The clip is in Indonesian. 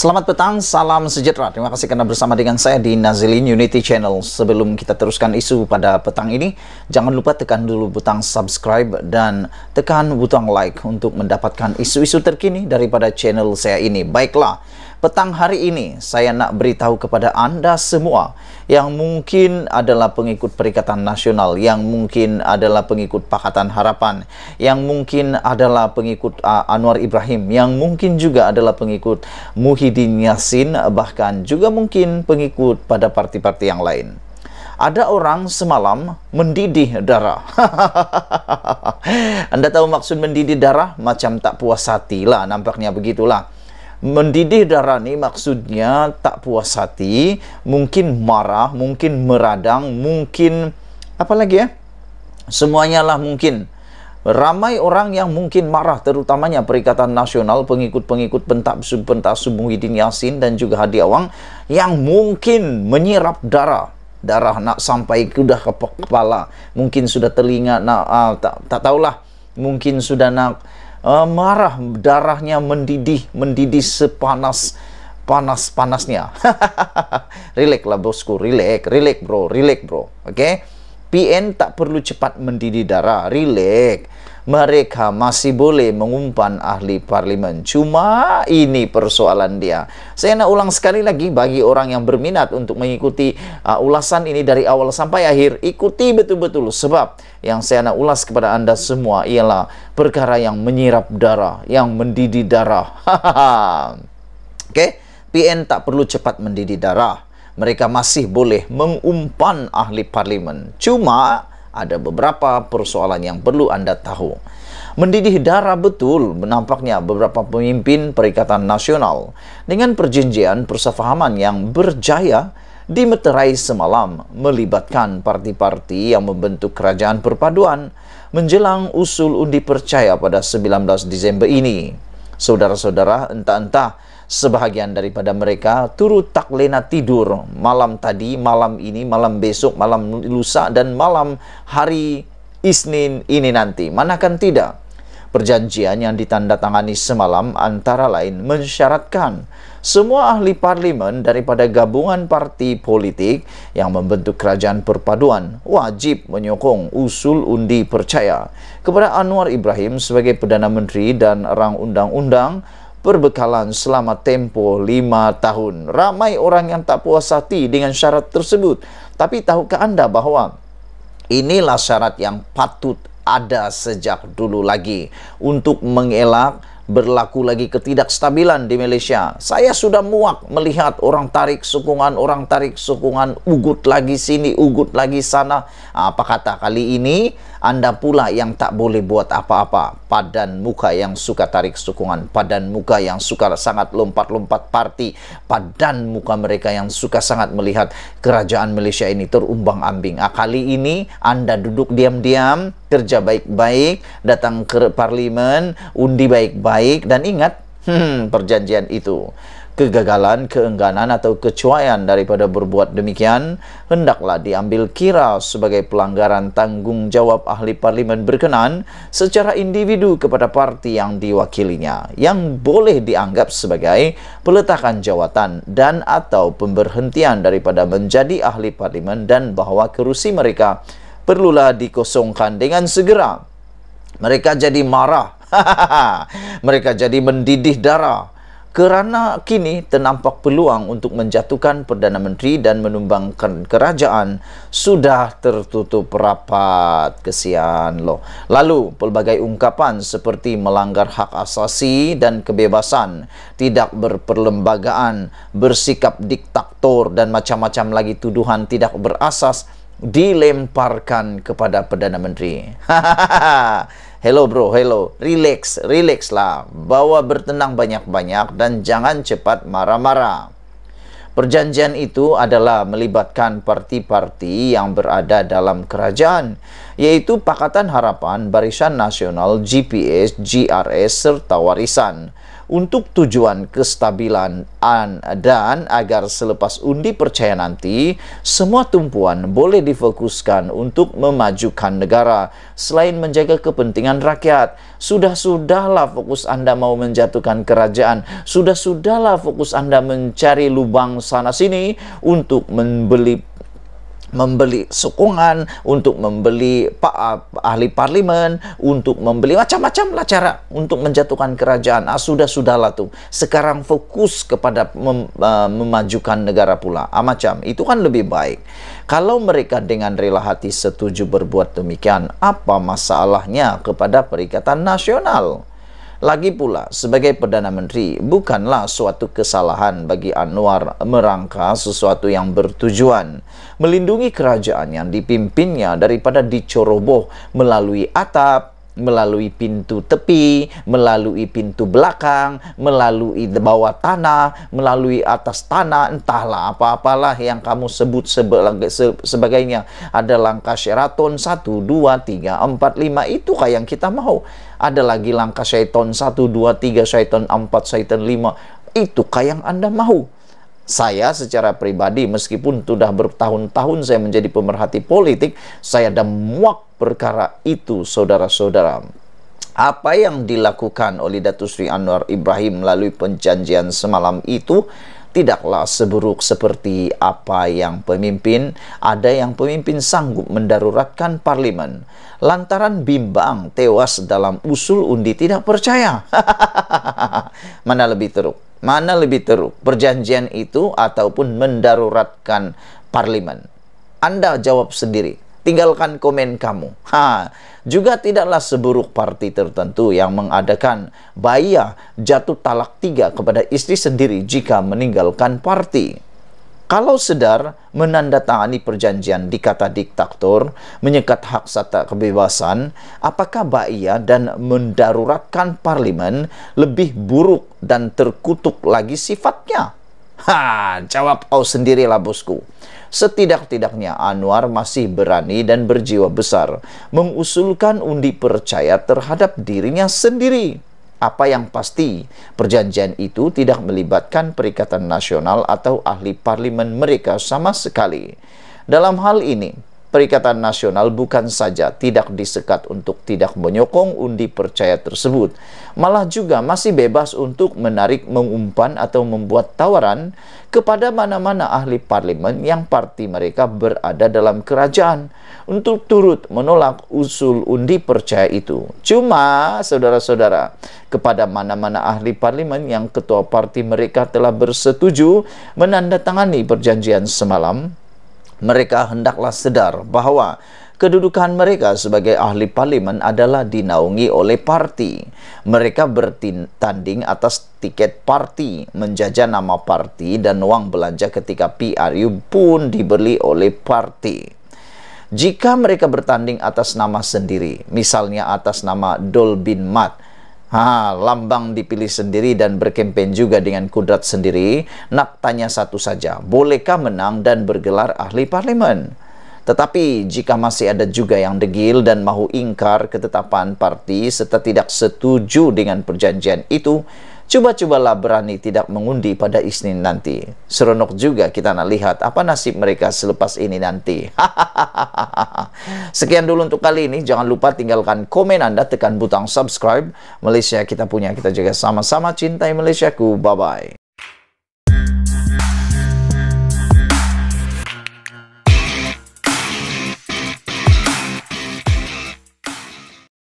Selamat petang, salam sejahtera. Terima kasih karena bersama dengan saya di Nazilin Unity Channel. Sebelum kita teruskan isu pada petang ini, jangan lupa tekan dulu butang subscribe dan tekan butang like untuk mendapatkan isu-isu terkini daripada channel saya ini. Baiklah, Petang hari ini saya nak beritahu kepada anda semua yang mungkin adalah pengikut Perikatan Nasional, yang mungkin adalah pengikut Pakatan Harapan, yang mungkin adalah pengikut uh, Anwar Ibrahim, yang mungkin juga adalah pengikut Muhyiddin Yassin, bahkan juga mungkin pengikut pada parti-parti yang lain ada orang semalam mendidih darah. Anda tahu maksud mendidih darah? Macam tak puas hati lah, nampaknya begitulah. Mendidih darah ini maksudnya tak puas hati, mungkin marah, mungkin meradang, mungkin apa lagi ya? Semuanya lah mungkin. Ramai orang yang mungkin marah terutamanya Perikatan Nasional, pengikut-pengikut pentasub-pentasub Muhyiddin Yasin dan juga hadi awang yang mungkin menyirap darah darah nak sampai sudah ke kepala mungkin sudah telinga nak ah, tak tak tahulah mungkin sudah nak uh, marah, darahnya mendidih, mendidih sepanas panas-panasnya. relax lah bosku, relax, relax bro, relax bro. Oke? Okay? PN tak perlu cepat mendidih darah, rileks. Mereka masih boleh mengumpan ahli parlimen. Cuma ini persoalan dia. Saya nak ulang sekali lagi bagi orang yang berminat untuk mengikuti uh, ulasan ini dari awal sampai akhir, ikuti betul-betul sebab yang saya nak ulas kepada Anda semua ialah perkara yang menyirap darah, yang mendidih darah. Oke, okay? PN tak perlu cepat mendidih darah mereka masih boleh mengumpan ahli parlimen. Cuma ada beberapa persoalan yang perlu Anda tahu. Mendidih darah betul menampaknya beberapa pemimpin Perikatan Nasional dengan perjanjian persefahaman yang berjaya dimeterai semalam melibatkan parti-parti yang membentuk kerajaan perpaduan menjelang usul undi percaya pada 19 Desember ini. Saudara-saudara, entah-entah sebahagian daripada mereka turut taklena tidur malam tadi, malam ini, malam besok, malam lusa, dan malam hari Isnin ini nanti. Manakan tidak? Perjanjian yang ditandatangani semalam antara lain mensyaratkan semua ahli parlimen daripada gabungan parti politik yang membentuk kerajaan perpaduan wajib menyokong usul undi percaya kepada Anwar Ibrahim sebagai Perdana Menteri dan Rang Undang-Undang perbekalan selama tempo lima tahun. Ramai orang yang tak puas hati dengan syarat tersebut. Tapi tahukah anda bahawa inilah syarat yang patut ada sejak dulu lagi untuk mengelak berlaku lagi ketidakstabilan di Malaysia. Saya sudah muak melihat orang tarik sukungan, orang tarik sukungan, ugut lagi sini, ugut lagi sana. Apa kata kali ini? Anda pula yang tak boleh buat apa-apa. Padan muka yang suka tarik sukungan, padan muka yang suka sangat lompat-lompat parti, padan muka mereka yang suka sangat melihat kerajaan Malaysia ini terumbang-ambing. Ah, kali ini Anda duduk diam-diam, kerja baik-baik, datang ke parlimen, undi baik-baik, baik dan ingat hmm, perjanjian itu. Kegagalan, keengganan atau kecuaian daripada berbuat demikian hendaklah diambil kira sebagai pelanggaran tanggung jawab ahli parlimen berkenan secara individu kepada parti yang diwakilinya yang boleh dianggap sebagai peletakan jawatan dan atau pemberhentian daripada menjadi ahli parlimen dan bahwa kerusi mereka perlulah dikosongkan dengan segera mereka jadi marah mereka jadi mendidih darah kerana kini ternampak peluang untuk menjatuhkan Perdana Menteri dan menumbangkan kerajaan sudah tertutup rapat. Kesian loh. Lalu, pelbagai ungkapan seperti melanggar hak asasi dan kebebasan, tidak berperlembagaan, bersikap diktator, dan macam-macam lagi tuduhan tidak berasas dilemparkan kepada Perdana Menteri. hello bro, hello. Relax, relax lah. Bawa bertenang banyak-banyak dan jangan cepat marah-marah. Perjanjian itu adalah melibatkan parti-parti yang berada dalam kerajaan, yaitu Pakatan Harapan, Barisan Nasional, GPS, GRS, serta Warisan untuk tujuan kestabilan dan agar selepas undi percaya nanti semua tumpuan boleh difokuskan untuk memajukan negara selain menjaga kepentingan rakyat. Sudah-sudahlah fokus Anda mau menjatuhkan kerajaan, sudah-sudahlah fokus Anda mencari lubang sana sini untuk membeli membeli sokongan untuk membeli ah, ahli parlimen, untuk membeli macam-macam lah cara untuk menjatuhkan kerajaan. Ah, sudah sudahlah tuh. Sekarang fokus kepada mem, uh, memajukan negara pula. Ah, macam itu kan lebih baik. Kalau mereka dengan rela hati setuju berbuat demikian, apa masalahnya kepada perikatan nasional? Lagi pula sebagai Perdana Menteri bukanlah suatu kesalahan bagi Anwar merangka sesuatu yang bertujuan melindungi kerajaan yang dipimpinnya daripada dicoroboh melalui atap melalui pintu tepi, melalui pintu belakang, melalui bawah tanah, melalui atas tanah, entahlah apa-apalah yang kamu sebut sebagainya. Ada langkah syaraton 1, 2, 3, 4, 5, itu kayak yang kita mau. Ada lagi langkah syaiton 1, 2, 3, syaiton 4, syaiton 5, itu kayak yang Anda mau saya secara pribadi meskipun sudah bertahun-tahun saya menjadi pemerhati politik, saya ada muak perkara itu saudara-saudara. Apa yang dilakukan oleh Datu Sri Anwar Ibrahim melalui perjanjian semalam itu tidaklah seburuk seperti apa yang pemimpin, ada yang pemimpin sanggup mendaruratkan parlimen. Lantaran bimbang tewas dalam usul undi tidak percaya. Mana lebih teruk? Mana lebih teruk, perjanjian itu ataupun mendaruratkan parlimen Anda jawab sendiri. Tinggalkan komen kamu. Ha, juga tidaklah seburuk parti tertentu yang mengadakan bayi jatuh talak tiga kepada istri sendiri jika meninggalkan parti. Kalau sedar menandatangani perjanjian dikata diktator, menyekat hak serta kebebasan, apakah Baia dan mendaruratkan parlimen lebih buruk dan terkutuk lagi sifatnya? Ha, jawab kau sendirilah bosku. Setidak-tidaknya Anwar masih berani dan berjiwa besar mengusulkan undi percaya terhadap dirinya sendiri apa yang pasti perjanjian itu tidak melibatkan perikatan nasional atau ahli parlimen mereka sama sekali. Dalam hal ini, Perikatan Nasional bukan saja tidak disekat untuk tidak menyokong undi percaya tersebut, malah juga masih bebas untuk menarik, mengumpan, atau membuat tawaran kepada mana-mana ahli parlemen yang parti mereka berada dalam kerajaan untuk turut menolak usul undi percaya itu. Cuma, saudara-saudara, kepada mana-mana ahli parlemen yang ketua parti mereka telah bersetuju menandatangani perjanjian semalam, mereka hendaklah sedar bahwa kedudukan mereka sebagai ahli parlimen adalah dinaungi oleh parti. Mereka bertanding atas tiket parti, menjajah nama parti, dan uang belanja ketika PRU pun dibeli oleh parti. Jika mereka bertanding atas nama sendiri, misalnya atas nama Dolbin Mat, Ha, lambang dipilih sendiri dan berkempen juga dengan kudrat sendiri. Nak tanya satu saja, bolehkah menang dan bergelar ahli parlimen? Tetapi jika masih ada juga yang degil dan mahu ingkar ketetapan parti serta tidak setuju dengan perjanjian itu, Coba-cobalah berani tidak mengundi pada Isnin nanti. Seronok juga kita nak lihat apa nasib mereka selepas ini nanti. Sekian dulu untuk kali ini. Jangan lupa tinggalkan komen Anda, tekan butang subscribe. Malaysia kita punya, kita jaga sama-sama. Cintai Malaysiaku. Bye-bye.